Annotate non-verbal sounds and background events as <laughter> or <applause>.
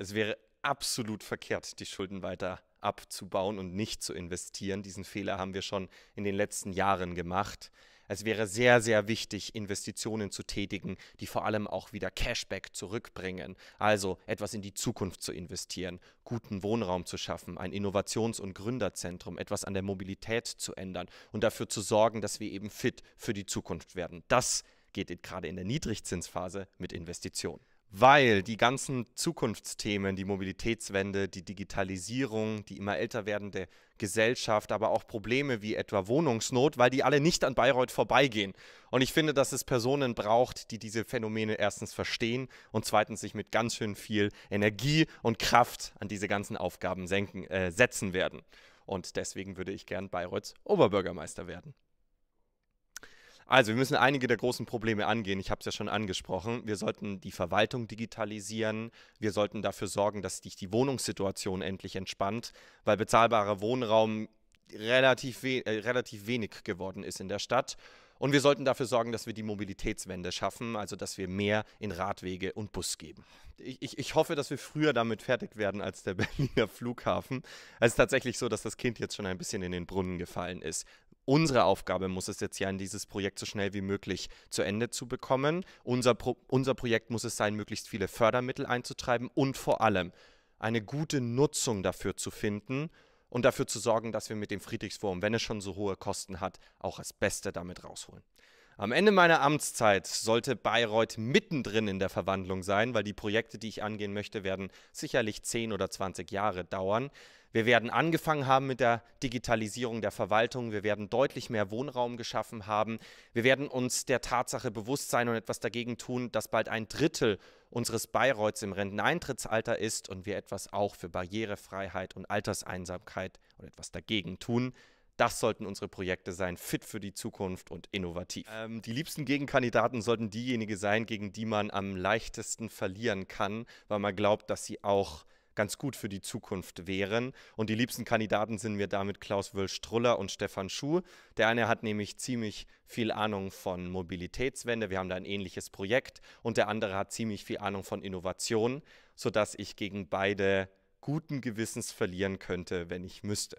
Es wäre absolut verkehrt, die Schulden weiter abzubauen und nicht zu investieren. Diesen Fehler haben wir schon in den letzten Jahren gemacht. Es wäre sehr, sehr wichtig, Investitionen zu tätigen, die vor allem auch wieder Cashback zurückbringen. Also etwas in die Zukunft zu investieren, guten Wohnraum zu schaffen, ein Innovations- und Gründerzentrum, etwas an der Mobilität zu ändern und dafür zu sorgen, dass wir eben fit für die Zukunft werden. Das geht gerade in der Niedrigzinsphase mit Investitionen weil die ganzen Zukunftsthemen, die Mobilitätswende, die Digitalisierung, die immer älter werdende Gesellschaft, aber auch Probleme wie etwa Wohnungsnot, weil die alle nicht an Bayreuth vorbeigehen. Und ich finde, dass es Personen braucht, die diese Phänomene erstens verstehen und zweitens sich mit ganz schön viel Energie und Kraft an diese ganzen Aufgaben senken, äh, setzen werden. Und deswegen würde ich gern Bayreuths Oberbürgermeister werden. Also, wir müssen einige der großen Probleme angehen. Ich habe es ja schon angesprochen. Wir sollten die Verwaltung digitalisieren. Wir sollten dafür sorgen, dass sich die Wohnungssituation endlich entspannt, weil bezahlbarer Wohnraum relativ, we äh, relativ wenig geworden ist in der Stadt. Und wir sollten dafür sorgen, dass wir die Mobilitätswende schaffen, also dass wir mehr in Radwege und Bus geben. Ich, ich, ich, hoffe, dass wir früher damit fertig werden als der <laughs> Berliner Flughafen. Es ist tatsächlich so, dass das Kind jetzt schon ein bisschen in den Brunnen gefallen ist unsere Aufgabe muss es jetzt sein, dieses Projekt so schnell wie möglich zu Ende zu bekommen. Unser, Pro unser Projekt muss es sein, möglichst viele Fördermittel einzutreiben und vor allem eine gute Nutzung dafür zu finden und dafür zu sorgen, dass wir mit dem Friedrichsforum, wenn es schon so hohe Kosten hat, auch das Beste damit rausholen. Am Ende meiner Amtszeit sollte Bayreuth mittendrin in der Verwandlung sein, weil die Projekte, die ich angehen möchte, werden sicherlich 10 oder 20 Jahre dauern. Wir werden angefangen haben mit der Digitalisierung der Verwaltung. Wir werden deutlich mehr Wohnraum geschaffen haben. Wir werden uns der Tatsache bewusst sein und etwas dagegen tun, dass bald ein Drittel unseres Bayreuths im Renteneintrittsalter ist und wir etwas auch für Barrierefreiheit und Alterseinsamkeit und etwas dagegen tun. Das sollten unsere Projekte sein, fit für die Zukunft und innovativ. Ähm, die liebsten Gegenkandidaten sollten diejenigen sein, gegen die man am leichtesten verlieren kann, weil man glaubt, dass sie auch ganz gut für die Zukunft wären. Und die liebsten Kandidaten sind mir damit Klaus Wöll-Struller und Stefan Schuh. Der eine hat nämlich ziemlich viel Ahnung von Mobilitätswende. Wir haben da ein ähnliches Projekt. Und der andere hat ziemlich viel Ahnung von Innovation, sodass ich gegen beide guten Gewissens verlieren könnte, wenn ich müsste.